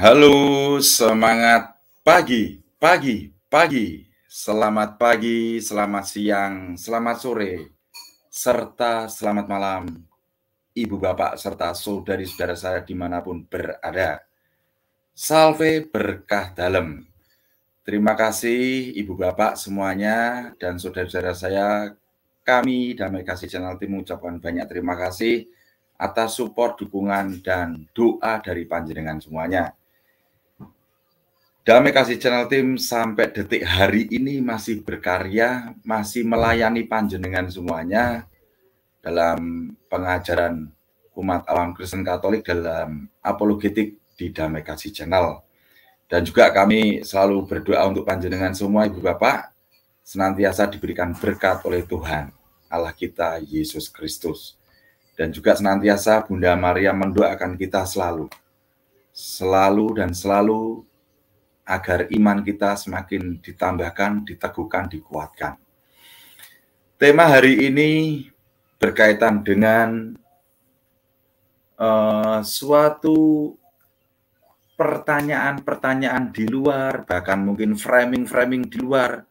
Halo, semangat pagi, pagi, pagi. Selamat pagi, selamat siang, selamat sore, serta selamat malam. Ibu bapak serta saudari-saudara saya dimanapun berada. Salve berkah dalam. Terima kasih ibu bapak semuanya dan saudara-saudara saya. Kami Damai Kasih Channel Tim mengucapkan banyak terima kasih atas support, dukungan, dan doa dari panjenengan semuanya. Damai Kasih Channel tim sampai detik hari ini masih berkarya, masih melayani panjenengan semuanya dalam pengajaran umat awam Kristen Katolik dalam apologetik di Damai Kasih Channel. Dan juga kami selalu berdoa untuk panjenengan semua Ibu Bapak senantiasa diberikan berkat oleh Tuhan Allah kita Yesus Kristus. Dan juga senantiasa Bunda Maria mendoakan kita selalu. Selalu dan selalu agar iman kita semakin ditambahkan, diteguhkan, dikuatkan. Tema hari ini berkaitan dengan uh, suatu pertanyaan-pertanyaan di luar, bahkan mungkin framing-framing di luar.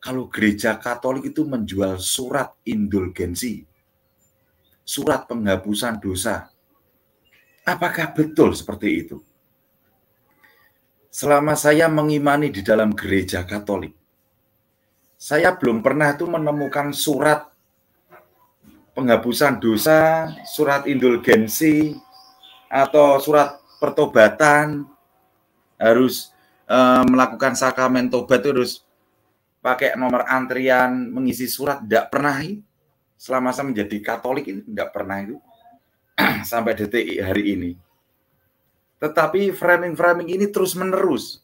Kalau gereja Katolik itu menjual surat indulgensi, surat penghapusan dosa, apakah betul seperti itu? selama saya mengimani di dalam gereja Katolik, saya belum pernah tuh menemukan surat penghapusan dosa, surat indulgensi, atau surat pertobatan harus e, melakukan sakramen tobat terus pakai nomor antrian mengisi surat tidak pernah selama saya menjadi Katolik ini tidak pernah itu sampai detik hari ini tetapi framing-framing ini terus-menerus.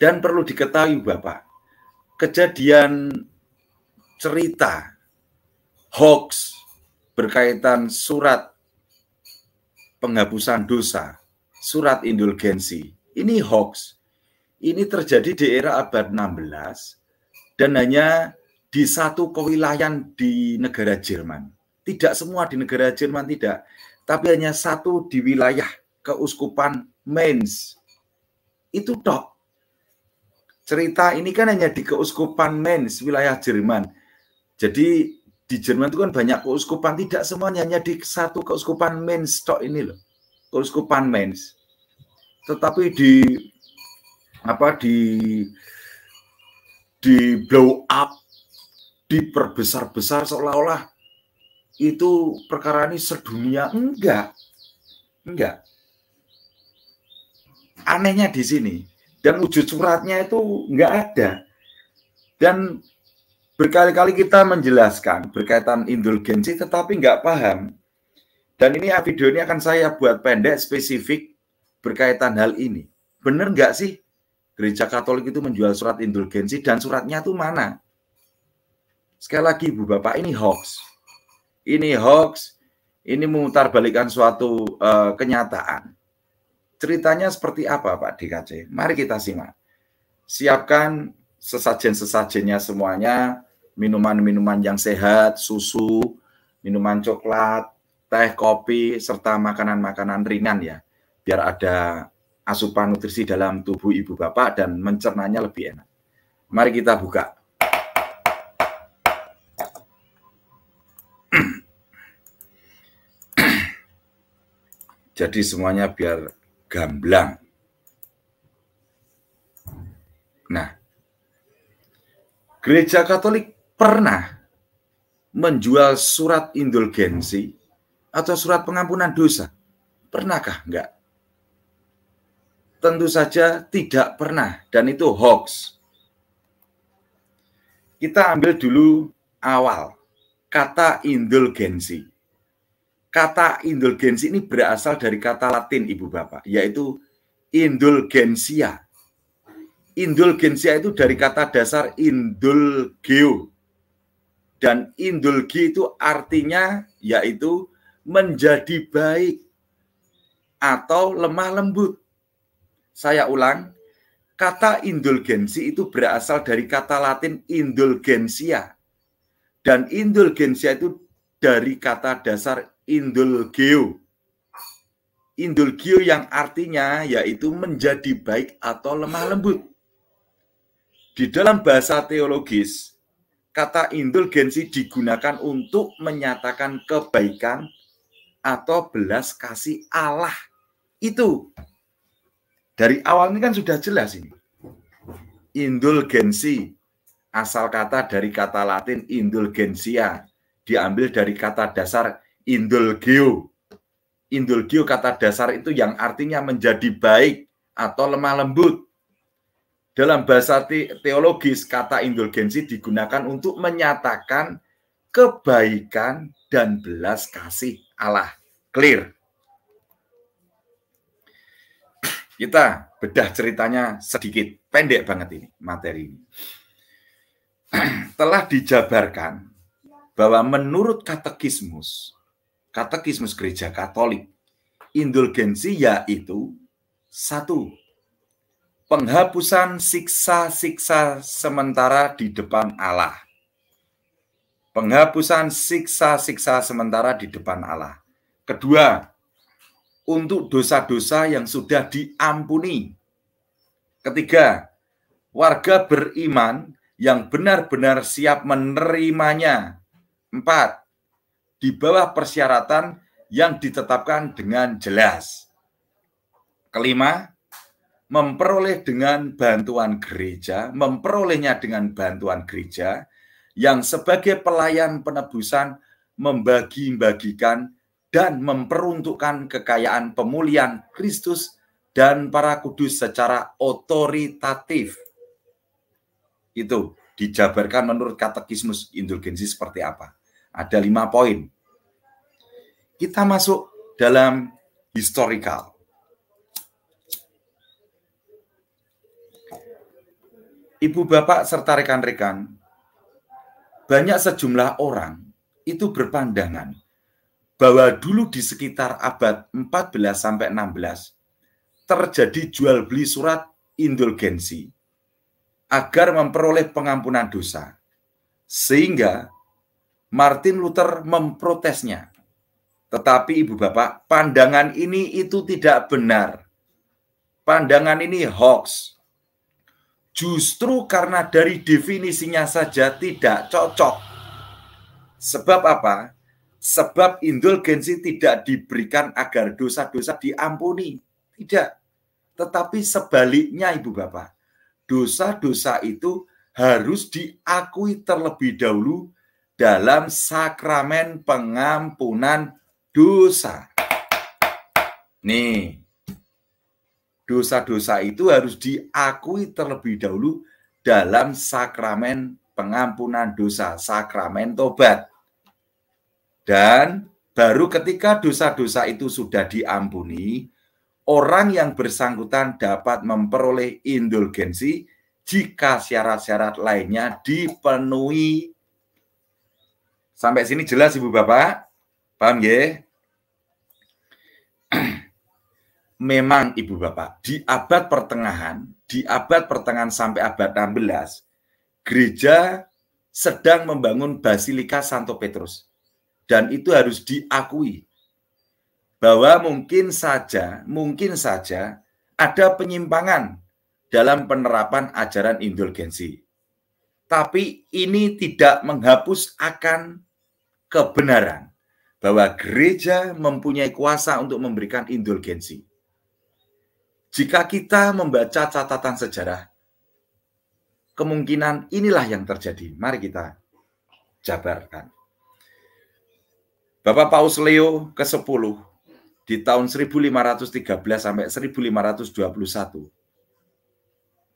Dan perlu diketahui Bapak, kejadian cerita hoax berkaitan surat penghapusan dosa, surat indulgensi. Ini hoax. Ini terjadi di era abad 16 dan hanya di satu kewilayan di negara Jerman. Tidak semua di negara Jerman tidak, tapi hanya satu di wilayah Keuskupan Mainz. Itu dok Cerita ini kan hanya di Keuskupan Mainz, wilayah Jerman. Jadi di Jerman itu kan banyak keuskupan, tidak semuanya hanya di satu keuskupan Mainz tok ini loh. Keuskupan Mainz. Tetapi di apa di di blow up, diperbesar-besar seolah-olah itu perkara ini sedunia enggak. Enggak anehnya di sini dan wujud suratnya itu nggak ada dan berkali-kali kita menjelaskan berkaitan indulgensi tetapi nggak paham dan ini video ini akan saya buat pendek spesifik berkaitan hal ini benar nggak sih gereja katolik itu menjual surat indulgensi dan suratnya tuh mana sekali lagi ibu bapak ini hoax ini hoax ini memutar suatu uh, kenyataan ceritanya seperti apa Pak DKC? Mari kita simak. Siapkan sesajen-sesajennya semuanya, minuman-minuman yang sehat, susu, minuman coklat, teh, kopi, serta makanan-makanan ringan ya. Biar ada asupan nutrisi dalam tubuh ibu bapak dan mencernanya lebih enak. Mari kita buka. Jadi semuanya biar gamblang. Nah, gereja Katolik pernah menjual surat indulgensi atau surat pengampunan dosa? Pernahkah? Enggak. Tentu saja tidak pernah dan itu hoax. Kita ambil dulu awal kata indulgensi. Kata indulgensi ini berasal dari kata Latin Ibu Bapak, yaitu indulgensia. Indulgensia itu dari kata dasar indulgeo. Dan indulgi itu artinya yaitu menjadi baik atau lemah lembut. Saya ulang, kata indulgensi itu berasal dari kata Latin indulgensia. Dan indulgensia itu dari kata dasar indulgio. Indulgio yang artinya yaitu menjadi baik atau lemah lembut. Di dalam bahasa teologis, kata indulgensi digunakan untuk menyatakan kebaikan atau belas kasih Allah itu. Dari awal ini kan sudah jelas ini. Indulgensi asal kata dari kata Latin indulgensia diambil dari kata dasar indulgio. Indulgio kata dasar itu yang artinya menjadi baik atau lemah lembut. Dalam bahasa teologis, kata indulgensi digunakan untuk menyatakan kebaikan dan belas kasih Allah. Clear. Kita bedah ceritanya sedikit, pendek banget ini materi ini. Telah dijabarkan bahwa menurut katekismus, Katekismus Gereja Katolik. Indulgensi yaitu satu penghapusan siksa-siksa sementara di depan Allah. Penghapusan siksa-siksa sementara di depan Allah. Kedua, untuk dosa-dosa yang sudah diampuni. Ketiga, warga beriman yang benar-benar siap menerimanya. Empat, di bawah persyaratan yang ditetapkan dengan jelas. Kelima, memperoleh dengan bantuan gereja, memperolehnya dengan bantuan gereja yang sebagai pelayan penebusan membagi-bagikan dan memperuntukkan kekayaan pemulihan Kristus dan para kudus secara otoritatif. Itu dijabarkan menurut katekismus indulgensi seperti apa. Ada lima poin. Kita masuk dalam historical. Ibu bapak serta rekan-rekan, banyak sejumlah orang itu berpandangan bahwa dulu di sekitar abad 14 sampai 16 terjadi jual beli surat indulgensi agar memperoleh pengampunan dosa. Sehingga Martin Luther memprotesnya. Tetapi Ibu Bapak, pandangan ini itu tidak benar. Pandangan ini hoax. Justru karena dari definisinya saja tidak cocok. Sebab apa? Sebab indulgensi tidak diberikan agar dosa-dosa diampuni. Tidak. Tetapi sebaliknya Ibu Bapak, dosa-dosa itu harus diakui terlebih dahulu dalam sakramen pengampunan dosa. Nih, dosa-dosa itu harus diakui terlebih dahulu dalam sakramen pengampunan dosa, sakramen tobat. Dan baru ketika dosa-dosa itu sudah diampuni, orang yang bersangkutan dapat memperoleh indulgensi jika syarat-syarat lainnya dipenuhi Sampai sini jelas Ibu Bapak? Paham ya? Memang Ibu Bapak, di abad pertengahan, di abad pertengahan sampai abad 16, gereja sedang membangun Basilika Santo Petrus. Dan itu harus diakui bahwa mungkin saja, mungkin saja ada penyimpangan dalam penerapan ajaran indulgensi. Tapi ini tidak menghapus akan kebenaran bahwa gereja mempunyai kuasa untuk memberikan indulgensi. Jika kita membaca catatan sejarah, kemungkinan inilah yang terjadi. Mari kita jabarkan. Bapak Paus Leo ke-10 di tahun 1513 sampai 1521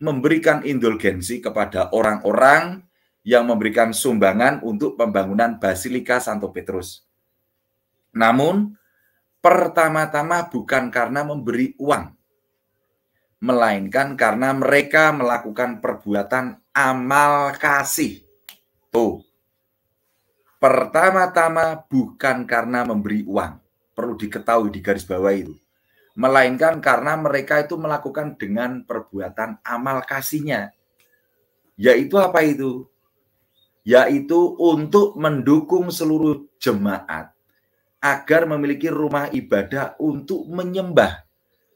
memberikan indulgensi kepada orang-orang yang memberikan sumbangan untuk pembangunan Basilika Santo Petrus. Namun, pertama-tama bukan karena memberi uang, melainkan karena mereka melakukan perbuatan amal kasih. Tuh, pertama-tama bukan karena memberi uang, perlu diketahui di garis bawah itu, melainkan karena mereka itu melakukan dengan perbuatan amal kasihnya. Yaitu apa itu? yaitu untuk mendukung seluruh jemaat agar memiliki rumah ibadah untuk menyembah,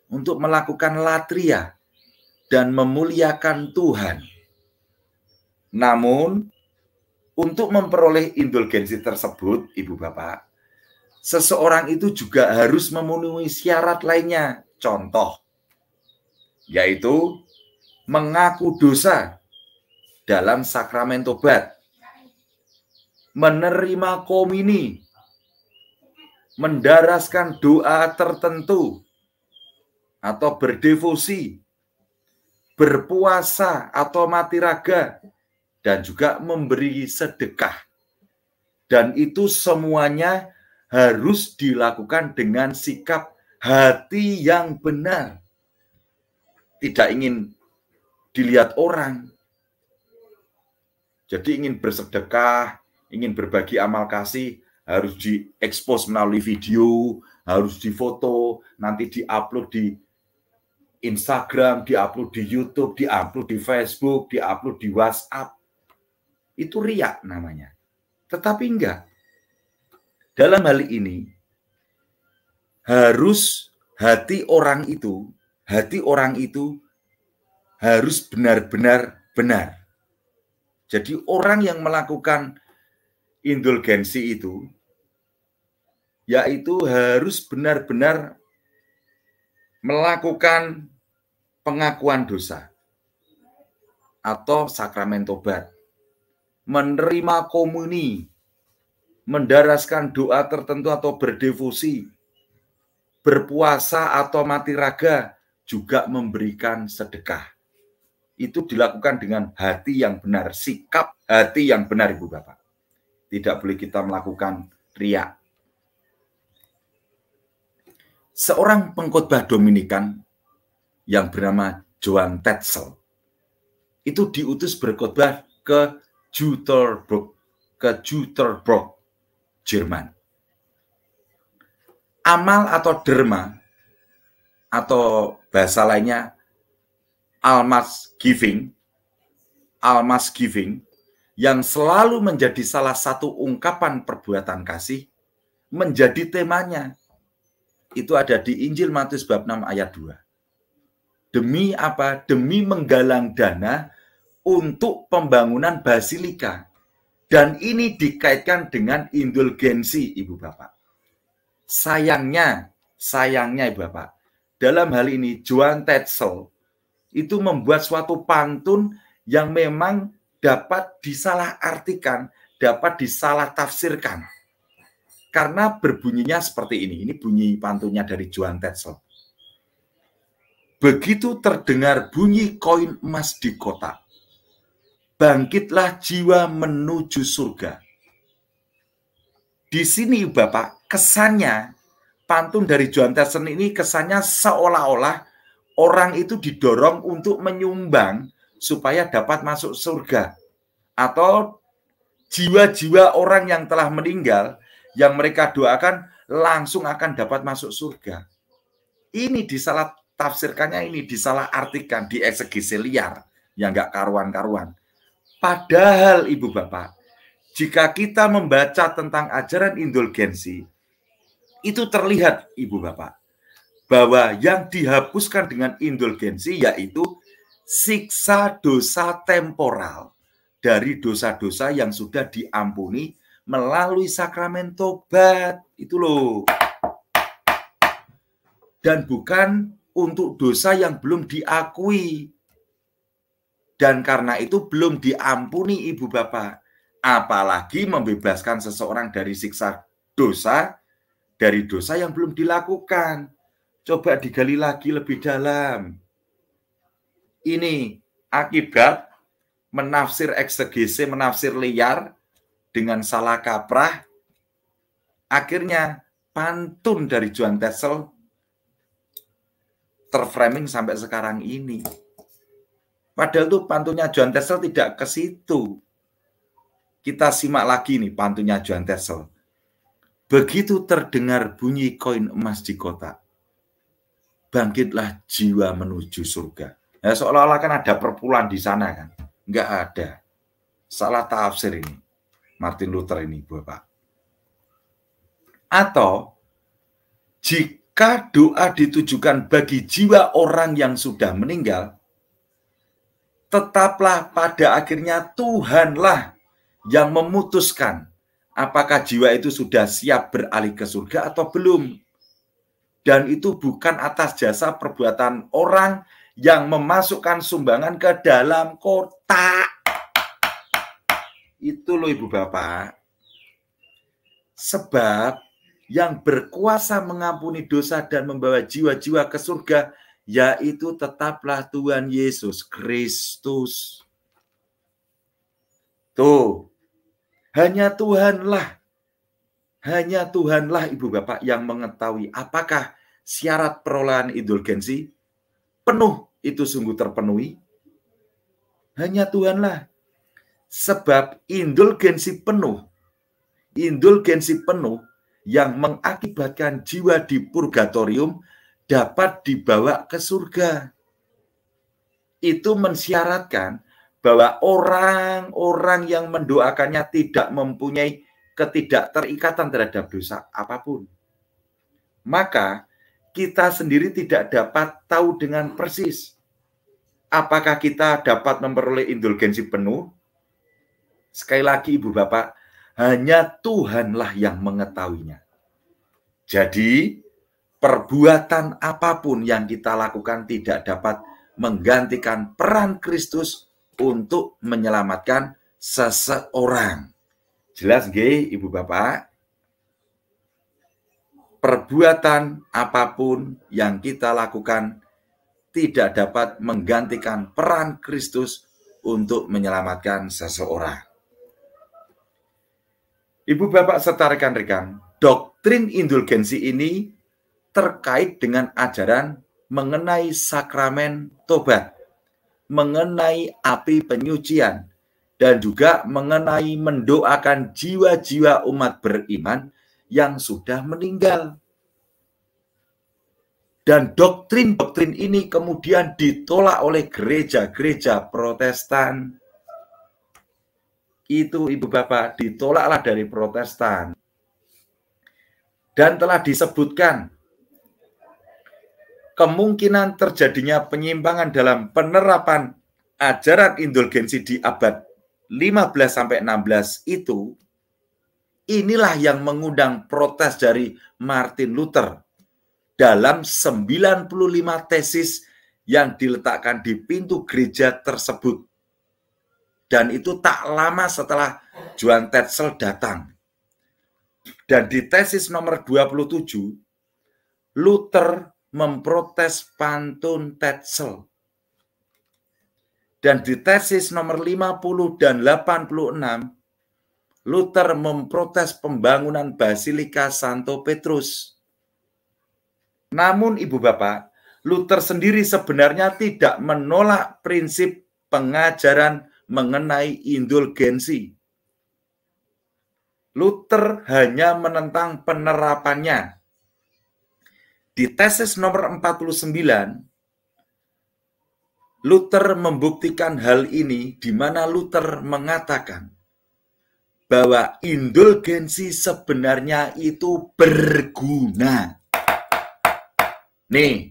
untuk melakukan latria dan memuliakan Tuhan. Namun, untuk memperoleh indulgensi tersebut, Ibu Bapak, seseorang itu juga harus memenuhi syarat lainnya. Contoh, yaitu mengaku dosa dalam sakramen tobat menerima komini, mendaraskan doa tertentu, atau berdevosi, berpuasa atau mati raga, dan juga memberi sedekah. Dan itu semuanya harus dilakukan dengan sikap hati yang benar. Tidak ingin dilihat orang. Jadi ingin bersedekah, ingin berbagi amal kasih harus diekspos melalui video, harus difoto, nanti diupload di Instagram, diupload di YouTube, diupload di Facebook, diupload di WhatsApp. Itu riak namanya. Tetapi enggak. Dalam hal ini harus hati orang itu, hati orang itu harus benar-benar benar. Jadi orang yang melakukan indulgensi itu yaitu harus benar-benar melakukan pengakuan dosa atau sakramen tobat, menerima komuni, mendaraskan doa tertentu atau berdevosi, berpuasa atau mati raga, juga memberikan sedekah. Itu dilakukan dengan hati yang benar, sikap hati yang benar Ibu Bapak tidak boleh kita melakukan riak. Seorang pengkhotbah Dominikan yang bernama Joan Tetzel itu diutus berkhotbah ke Jutterbrook, ke Jutterbrook, Jerman. Amal atau derma atau bahasa lainnya almas giving, almas giving yang selalu menjadi salah satu ungkapan perbuatan kasih menjadi temanya. Itu ada di Injil Matius bab 6 ayat 2. Demi apa? Demi menggalang dana untuk pembangunan basilika. Dan ini dikaitkan dengan indulgensi, Ibu Bapak. Sayangnya, sayangnya Ibu Bapak, dalam hal ini Juan Tetzel itu membuat suatu pantun yang memang dapat disalahartikan, dapat disalah tafsirkan. Karena berbunyinya seperti ini. Ini bunyi pantunnya dari Johan Tetzel. Begitu terdengar bunyi koin emas di kota, bangkitlah jiwa menuju surga. Di sini Bapak, kesannya pantun dari Johan Tetzel ini kesannya seolah-olah orang itu didorong untuk menyumbang supaya dapat masuk surga atau jiwa-jiwa orang yang telah meninggal yang mereka doakan langsung akan dapat masuk surga. Ini disalah tafsirkannya ini disalah artikan di eksegisi liar yang gak karuan-karuan. Padahal Ibu Bapak, jika kita membaca tentang ajaran indulgensi, itu terlihat Ibu Bapak bahwa yang dihapuskan dengan indulgensi yaitu siksa dosa temporal dari dosa-dosa yang sudah diampuni melalui sakramen tobat. Itu loh. Dan bukan untuk dosa yang belum diakui. Dan karena itu belum diampuni ibu bapak. Apalagi membebaskan seseorang dari siksa dosa, dari dosa yang belum dilakukan. Coba digali lagi lebih dalam ini akibat menafsir eksegese, menafsir liar dengan salah kaprah. Akhirnya pantun dari Juan Tesel terframing sampai sekarang ini. Padahal tuh pantunnya Juan Tesel tidak ke situ. Kita simak lagi nih pantunnya Juan Tesel. Begitu terdengar bunyi koin emas di kota, bangkitlah jiwa menuju surga. Ya, seolah-olah kan ada perpuluhan di sana kan. Enggak ada. Salah tafsir ini. Martin Luther ini, Bapak. Atau jika doa ditujukan bagi jiwa orang yang sudah meninggal, tetaplah pada akhirnya Tuhanlah yang memutuskan apakah jiwa itu sudah siap beralih ke surga atau belum. Dan itu bukan atas jasa perbuatan orang yang memasukkan sumbangan ke dalam kotak. Itu loh Ibu Bapak. Sebab yang berkuasa mengampuni dosa dan membawa jiwa-jiwa ke surga yaitu tetaplah Tuhan Yesus Kristus. Tuh. Hanya Tuhanlah hanya Tuhanlah Ibu Bapak yang mengetahui apakah syarat perolehan indulgensi penuh itu sungguh terpenuhi. Hanya Tuhanlah. Sebab indulgensi penuh, indulgensi penuh yang mengakibatkan jiwa di purgatorium dapat dibawa ke surga. Itu mensyaratkan bahwa orang-orang yang mendoakannya tidak mempunyai ketidakterikatan terhadap dosa apapun. Maka kita sendiri tidak dapat tahu dengan persis apakah kita dapat memperoleh indulgensi penuh. Sekali lagi Ibu Bapak, hanya Tuhanlah yang mengetahuinya. Jadi, perbuatan apapun yang kita lakukan tidak dapat menggantikan peran Kristus untuk menyelamatkan seseorang. Jelas nggih Ibu Bapak? perbuatan apapun yang kita lakukan tidak dapat menggantikan peran Kristus untuk menyelamatkan seseorang. Ibu bapak serta rekan-rekan, doktrin indulgensi ini terkait dengan ajaran mengenai sakramen tobat, mengenai api penyucian, dan juga mengenai mendoakan jiwa-jiwa umat beriman yang sudah meninggal. Dan doktrin-doktrin ini kemudian ditolak oleh gereja-gereja protestan. Itu ibu bapak ditolaklah dari protestan. Dan telah disebutkan kemungkinan terjadinya penyimpangan dalam penerapan ajaran indulgensi di abad 15 sampai 16 itu Inilah yang mengundang protes dari Martin Luther dalam 95 tesis yang diletakkan di pintu gereja tersebut. Dan itu tak lama setelah Joan Tetzel datang. Dan di tesis nomor 27, Luther memprotes pantun Tetzel. Dan di tesis nomor 50 dan 86, Luther memprotes pembangunan Basilika Santo Petrus. Namun Ibu Bapak, Luther sendiri sebenarnya tidak menolak prinsip pengajaran mengenai indulgensi. Luther hanya menentang penerapannya. Di tesis nomor 49, Luther membuktikan hal ini di mana Luther mengatakan, bahwa indulgensi sebenarnya itu berguna. Nih,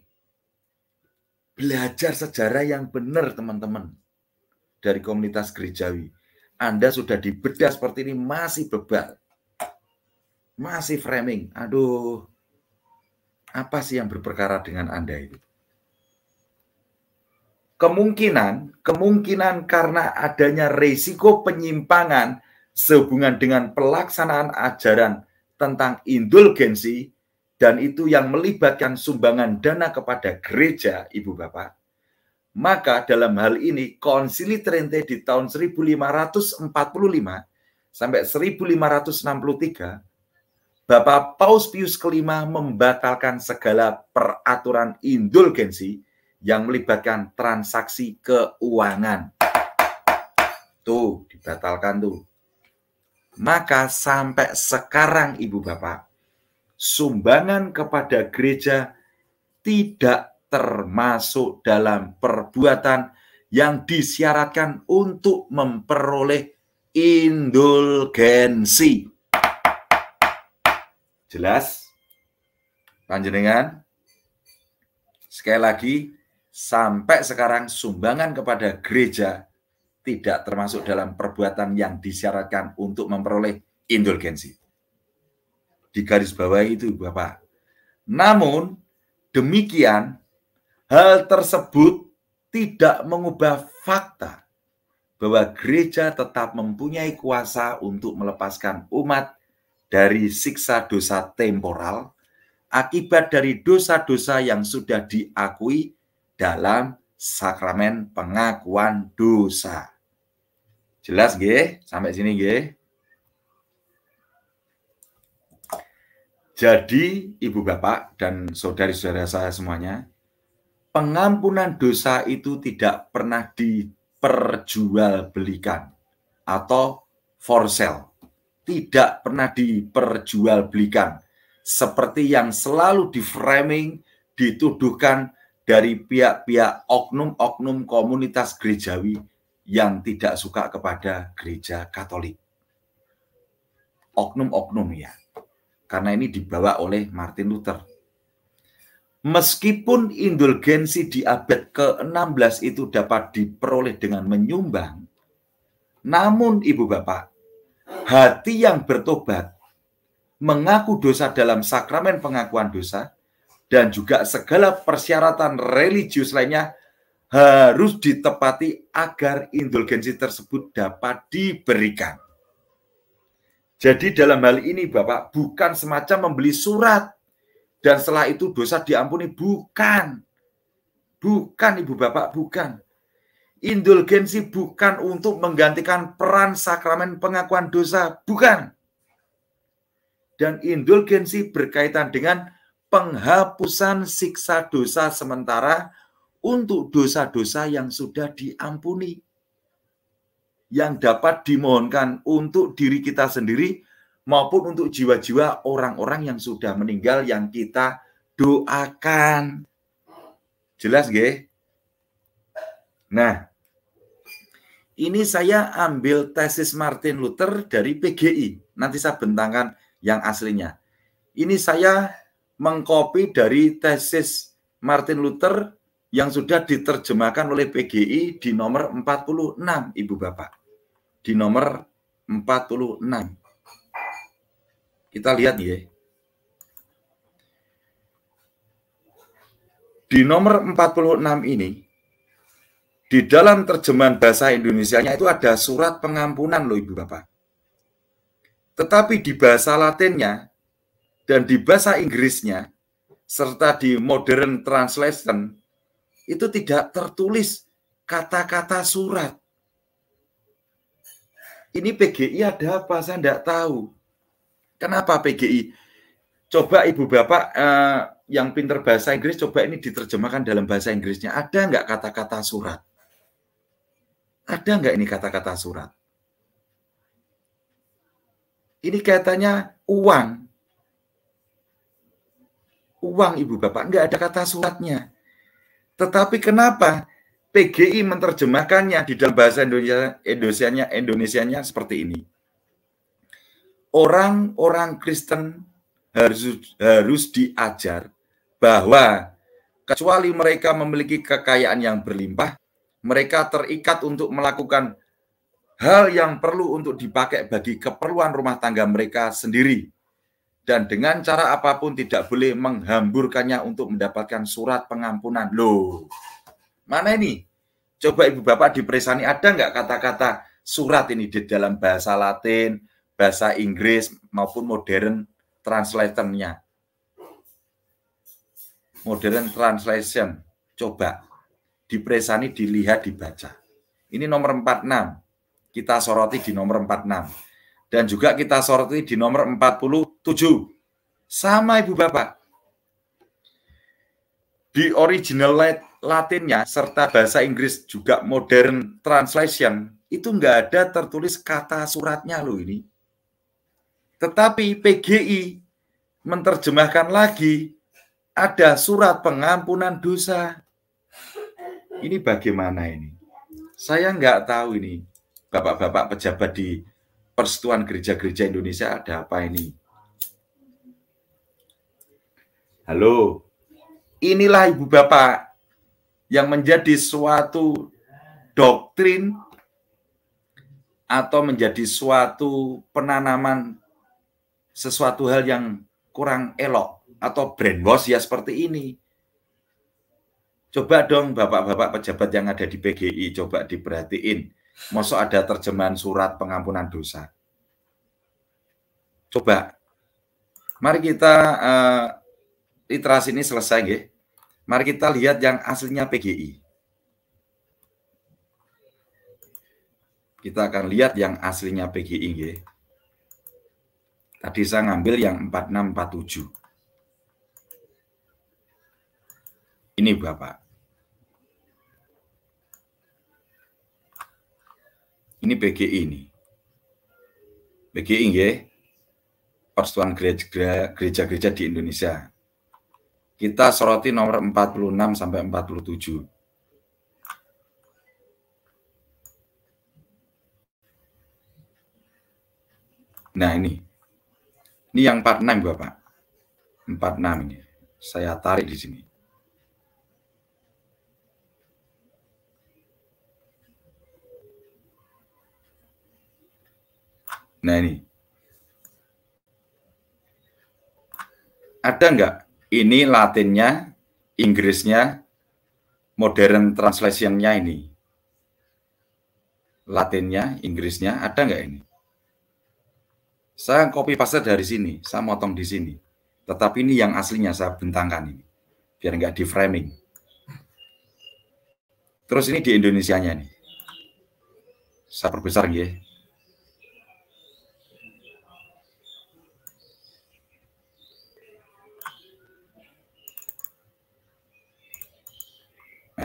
belajar sejarah yang benar teman-teman dari komunitas gerejawi. Anda sudah dibedah seperti ini masih bebal. Masih framing. Aduh, apa sih yang berperkara dengan Anda itu? Kemungkinan, kemungkinan karena adanya resiko penyimpangan sehubungan dengan pelaksanaan ajaran tentang indulgensi dan itu yang melibatkan sumbangan dana kepada gereja, Ibu Bapak. Maka dalam hal ini Konsili Trente di tahun 1545 sampai 1563 Bapak Paus Pius kelima membatalkan segala peraturan indulgensi yang melibatkan transaksi keuangan. Tuh, dibatalkan tuh. Maka sampai sekarang Ibu Bapak, sumbangan kepada gereja tidak termasuk dalam perbuatan yang disyaratkan untuk memperoleh indulgensi. Jelas? Panjenengan? Sekali lagi, sampai sekarang sumbangan kepada gereja tidak termasuk dalam perbuatan yang disyaratkan untuk memperoleh indulgensi. Di garis bawah itu Bapak. Namun demikian hal tersebut tidak mengubah fakta bahwa gereja tetap mempunyai kuasa untuk melepaskan umat dari siksa dosa temporal akibat dari dosa-dosa yang sudah diakui dalam sakramen pengakuan dosa. Jelas G? Sampai sini G? Jadi ibu bapak dan saudari-saudara saya semuanya, pengampunan dosa itu tidak pernah diperjualbelikan atau for sale. Tidak pernah diperjualbelikan. Seperti yang selalu diframing, dituduhkan dari pihak-pihak oknum-oknum komunitas gerejawi yang tidak suka kepada gereja Katolik. Oknum-oknum ya. Karena ini dibawa oleh Martin Luther. Meskipun indulgensi di abad ke-16 itu dapat diperoleh dengan menyumbang, namun Ibu Bapak, hati yang bertobat mengaku dosa dalam sakramen pengakuan dosa dan juga segala persyaratan religius lainnya harus ditepati agar indulgensi tersebut dapat diberikan. Jadi dalam hal ini Bapak bukan semacam membeli surat dan setelah itu dosa diampuni bukan. Bukan Ibu Bapak, bukan. Indulgensi bukan untuk menggantikan peran sakramen pengakuan dosa, bukan. Dan indulgensi berkaitan dengan penghapusan siksa dosa sementara untuk dosa-dosa yang sudah diampuni yang dapat dimohonkan untuk diri kita sendiri maupun untuk jiwa-jiwa orang-orang yang sudah meninggal yang kita doakan. Jelas gak? Nah, ini saya ambil tesis Martin Luther dari PGI. Nanti saya bentangkan yang aslinya. Ini saya mengcopy dari tesis Martin Luther yang sudah diterjemahkan oleh PGI di nomor 46, Ibu Bapak. Di nomor 46. Kita lihat ya. Di nomor 46 ini, di dalam terjemahan bahasa Indonesianya itu ada surat pengampunan loh Ibu Bapak. Tetapi di bahasa Latinnya dan di bahasa Inggrisnya, serta di modern translation itu tidak tertulis kata-kata surat. Ini PGI ada apa? Saya tidak tahu. Kenapa PGI? Coba ibu bapak eh, yang pinter bahasa Inggris, coba ini diterjemahkan dalam bahasa Inggrisnya. Ada nggak kata-kata surat? Ada nggak ini kata-kata surat? Ini katanya uang. Uang ibu bapak, nggak ada kata suratnya. Tetapi kenapa PGI menerjemahkannya di dalam bahasa Indonesia Indonesianya Indonesianya seperti ini. Orang-orang Kristen harus harus diajar bahwa kecuali mereka memiliki kekayaan yang berlimpah, mereka terikat untuk melakukan hal yang perlu untuk dipakai bagi keperluan rumah tangga mereka sendiri dan dengan cara apapun tidak boleh menghamburkannya untuk mendapatkan surat pengampunan. Loh, mana ini? Coba Ibu Bapak di Presani ada nggak kata-kata surat ini di dalam bahasa Latin, bahasa Inggris maupun modern translatornya? Modern translation. Coba di Presani dilihat dibaca. Ini nomor 46. Kita soroti di nomor 46 dan juga kita soroti di nomor 40 7. Sama Ibu Bapak. Di original Latinnya serta bahasa Inggris juga modern translation itu enggak ada tertulis kata suratnya loh ini. Tetapi PGI menerjemahkan lagi ada surat pengampunan dosa. Ini bagaimana ini? Saya enggak tahu ini. Bapak-bapak pejabat di Persatuan Gereja-Gereja Indonesia ada apa ini? Halo, inilah ibu bapak yang menjadi suatu doktrin atau menjadi suatu penanaman sesuatu hal yang kurang elok atau brand brainwash ya seperti ini. Coba dong bapak-bapak pejabat yang ada di PGI coba diperhatiin. Masa ada terjemahan surat pengampunan dosa. Coba mari kita uh, literasi ini selesai ya. Mari kita lihat yang aslinya PGI. Kita akan lihat yang aslinya PGI ya. Tadi saya ngambil yang 4647. Ini Bapak. Ini PGI ini. PGI ya. Persatuan gereja-gereja di Indonesia kita soroti nomor 46 sampai 47. Nah ini, ini yang 46 Bapak. 46 ini, saya tarik di sini. Nah ini. Ada enggak ini Latinnya, Inggrisnya, modern translationnya ini. Latinnya, Inggrisnya, ada nggak ini? Saya copy paste dari sini, saya motong di sini. Tetapi ini yang aslinya saya bentangkan ini, biar nggak di framing. Terus ini di Indonesia-nya nih. Saya perbesar ya.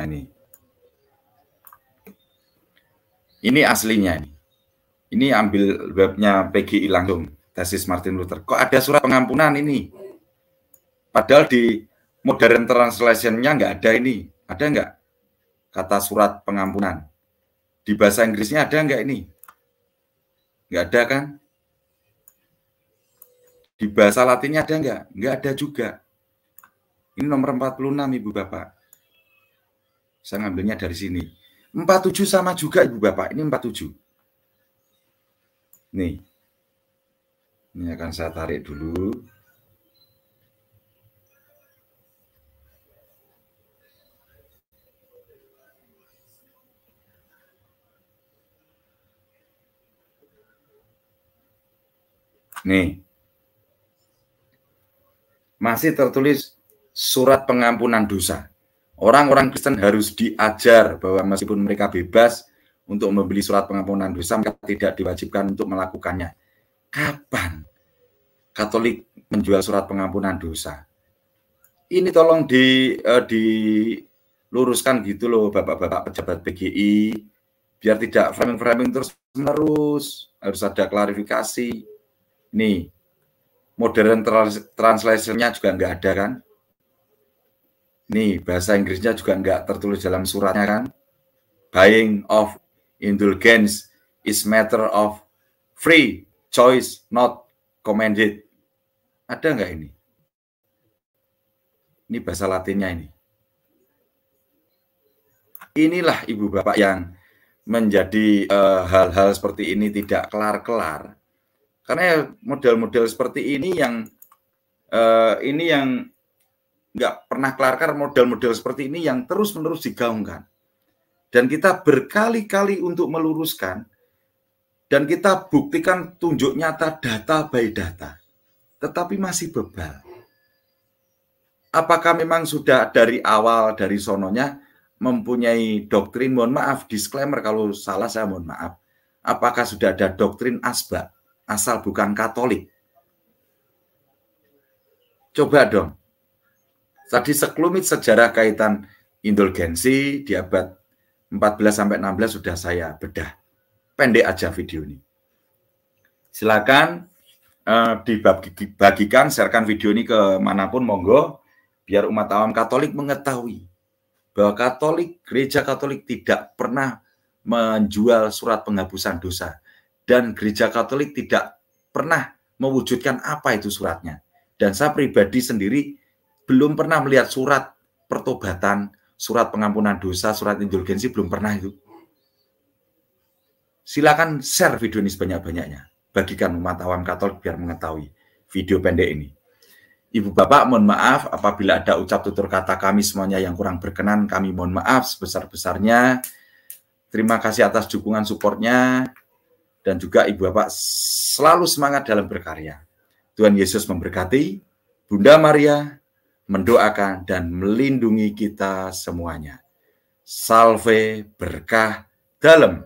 Nah, ini. Ini aslinya ini. Ini ambil webnya PGI langsung, tesis Martin Luther. Kok ada surat pengampunan ini? Padahal di modern translation-nya nggak ada ini. Ada nggak? Kata surat pengampunan. Di bahasa Inggrisnya ada nggak ini? Nggak ada kan? Di bahasa Latinnya ada nggak? Nggak ada juga. Ini nomor 46, Ibu Bapak. Saya ngambilnya dari sini. 47 sama juga Ibu Bapak. Ini 47. Nih. Ini akan saya tarik dulu. Nih. Masih tertulis surat pengampunan dosa. Orang-orang Kristen harus diajar bahwa meskipun mereka bebas untuk membeli surat pengampunan dosa, mereka tidak diwajibkan untuk melakukannya. Kapan Katolik menjual surat pengampunan dosa? Ini tolong di uh, diluruskan gitu loh Bapak-bapak pejabat PGI biar tidak framing-framing terus menerus harus ada klarifikasi nih modern translation-nya juga nggak ada kan Nih, bahasa Inggrisnya juga enggak tertulis dalam suratnya kan? Buying of indulgence is matter of free choice, not commanded. Ada enggak ini? Ini bahasa latinnya ini. Inilah ibu bapak yang menjadi eh, hal-hal uh, seperti ini tidak kelar-kelar. Karena ya model-model seperti ini yang uh, ini yang nggak pernah kelarkan model-model seperti ini yang terus-menerus digaungkan. Dan kita berkali-kali untuk meluruskan dan kita buktikan tunjuk nyata data by data. Tetapi masih bebal. Apakah memang sudah dari awal dari sononya mempunyai doktrin, mohon maaf, disclaimer kalau salah saya mohon maaf. Apakah sudah ada doktrin asbak, asal bukan katolik? Coba dong, Tadi sekelumit sejarah kaitan indulgensi di abad 14 sampai 16 sudah saya bedah. Pendek aja video ini. Silakan uh, eh, dibagikan, sharekan video ini ke manapun monggo biar umat awam Katolik mengetahui bahwa Katolik, gereja Katolik tidak pernah menjual surat penghapusan dosa dan gereja Katolik tidak pernah mewujudkan apa itu suratnya. Dan saya pribadi sendiri belum pernah melihat surat pertobatan, surat pengampunan dosa, surat indulgensi belum pernah itu. Silakan share video ini sebanyak-banyaknya. Bagikan umat awam Katolik biar mengetahui video pendek ini. Ibu Bapak, mohon maaf apabila ada ucap tutur kata kami semuanya yang kurang berkenan, kami mohon maaf sebesar-besarnya. Terima kasih atas dukungan supportnya dan juga Ibu Bapak selalu semangat dalam berkarya. Tuhan Yesus memberkati. Bunda Maria, mendoakan dan melindungi kita semuanya. Salve berkah dalam.